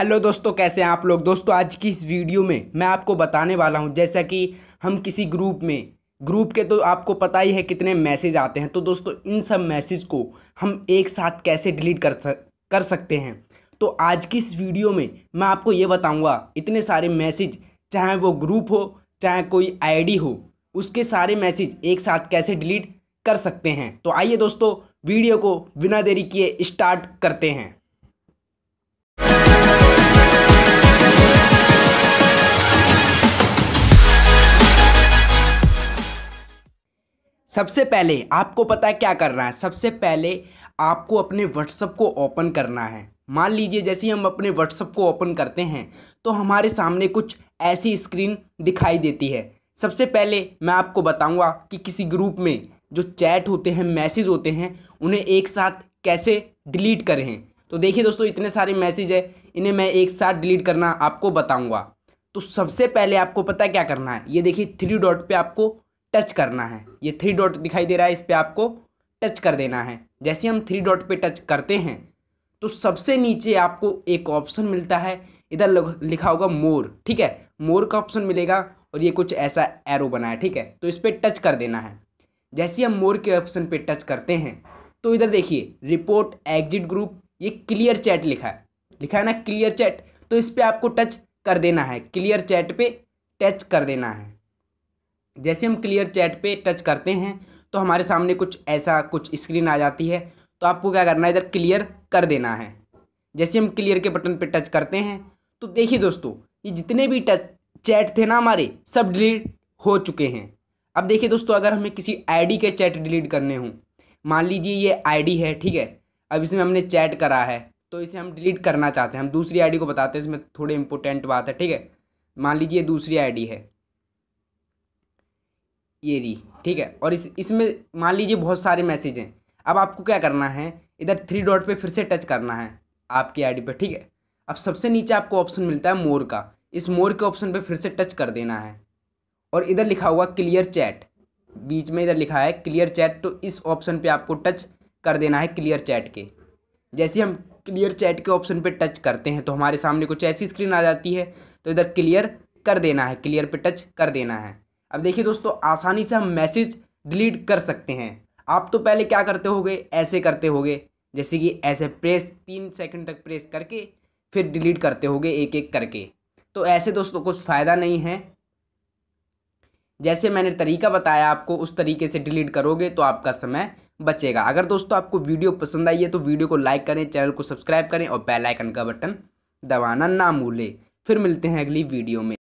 hello दोस्तों कैसे हैं आप लोग दोस्तों आज की इस वीडियो में मैं आपको बताने वाला हूं जैसा कि हम किसी ग्रुप में ग्रुप के तो आपको पता ही है कितने मैसेज आते हैं तो दोस्तों इन सब मैसेज को हम एक साथ कैसे डिलीट कर सक कर सकते हैं तो आज की इस वीडियो में मैं आपको ये बताऊँगा इतने सारे मैसेज चाहे वो ग्रुप हो चाहे कोई आई हो उसके सारे मैसेज एक साथ कैसे डिलीट कर सकते हैं तो आइए दोस्तों वीडियो को बिना देरी किए स्टार्ट करते हैं सबसे पहले आपको पता है क्या करना है सबसे पहले आपको अपने व्हाट्सअप को ओपन करना है मान लीजिए जैसे हम अपने व्हाट्सअप को ओपन करते हैं तो हमारे सामने कुछ ऐसी स्क्रीन दिखाई देती है सबसे पहले मैं आपको बताऊंगा कि किसी ग्रुप में जो चैट होते हैं मैसेज होते हैं उन्हें एक साथ कैसे डिलीट करें तो देखिए दोस्तों इतने सारे मैसेज है इन्हें मैं एक साथ डिलीट करना आपको बताऊंगा तो सबसे पहले आपको पता क्या करना है ये देखिए थ्री डॉट पे आपको टच करना है ये थ्री डॉट दिखाई दे रहा है इस पर आपको टच कर देना है जैसे हम थ्री डॉट पे टच करते हैं तो सबसे नीचे आपको एक ऑप्शन मिलता है इधर लिखा होगा मोर ठीक है मोर का ऑप्शन मिलेगा और ये कुछ ऐसा एरो बना है ठीक है तो इस पर टच कर देना है जैसे हम मोर के ऑप्शन पे टच करते हैं तो इधर देखिए रिपोर्ट एग्जिट ग्रुप ये क्लियर चैट लिखा है लिखा है ना क्लियर चैट तो इस पर आपको टच कर देना है क्लियर चैट पे टच कर देना है जैसे हम क्लियर चैट पे टच करते हैं तो हमारे सामने कुछ ऐसा कुछ स्क्रीन आ जाती है तो आपको क्या करना है इधर क्लियर कर देना है जैसे हम क्लियर के बटन पे टच करते हैं तो देखिए दोस्तों ये जितने भी टच चैट थे ना हमारे सब डिलीट हो चुके हैं अब देखिए दोस्तों अगर हमें किसी आईडी के चैट डिलीट करने हों मान लीजिए ये आईडी है ठीक है अब इसमें हमने चैट करा है तो इसे हम डिलीट करना चाहते हैं हम दूसरी आईडी को बताते हैं इसमें थोड़ी इंपोर्टेंट बात है ठीक है मान लीजिए दूसरी आईडी है ये री ठीक है और इस इसमें मान लीजिए बहुत सारे मैसेज हैं अब आपको क्या करना है इधर थ्री डॉट पे फिर से टच करना है आपकी आईडी पे ठीक है अब सबसे नीचे आपको ऑप्शन मिलता है मोर का इस मोर के ऑप्शन पे फिर से टच कर देना है और इधर लिखा हुआ क्लियर चैट बीच में इधर लिखा है क्लियर चैट तो इस ऑप्शन पर आपको टच कर देना है क्लियर चैट के जैसे हम क्लियर चैट के ऑप्शन पर टच करते हैं तो हमारे सामने कुछ ऐसी स्क्रीन आ जाती है तो इधर क्लियर कर देना है क्लियर पे टच कर देना है अब देखिए दोस्तों आसानी से हम मैसेज डिलीट कर सकते हैं आप तो पहले क्या करते होगे ऐसे करते होगे जैसे कि ऐसे प्रेस तीन सेकंड तक प्रेस करके फिर डिलीट करते होगे एक एक करके तो ऐसे दोस्तों कुछ फ़ायदा नहीं है जैसे मैंने तरीका बताया आपको उस तरीके से डिलीट करोगे तो आपका समय बचेगा अगर दोस्तों आपको वीडियो पसंद आई है तो वीडियो को लाइक करें चैनल को सब्सक्राइब करें और बेलाइकन का बटन दबाना ना भूलें फिर मिलते हैं अगली वीडियो में